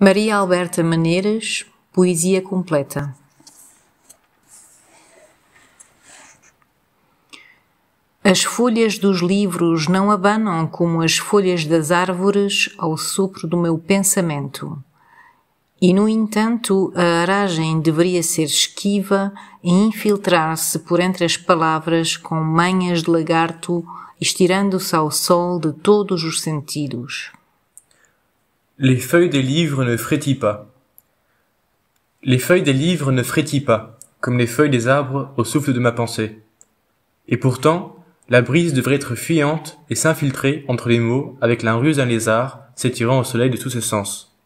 Maria Alberta Maneiras, Poesia Completa. As folhas dos livros não abanam como as folhas das árvores ao sopro do meu pensamento. E, no entanto, a aragem deveria ser esquiva e infiltrar-se por entre as palavras com manhas de lagarto, estirando-se ao sol de todos os sentidos. Les feuilles des livres ne frétillent pas. Les feuilles des livres ne frétillent pas, comme les feuilles des arbres au souffle de ma pensée. Et pourtant, la brise devrait être fuyante et s'infiltrer entre les mots avec la ruse d'un lézard s'étirant au soleil de tous ses sens.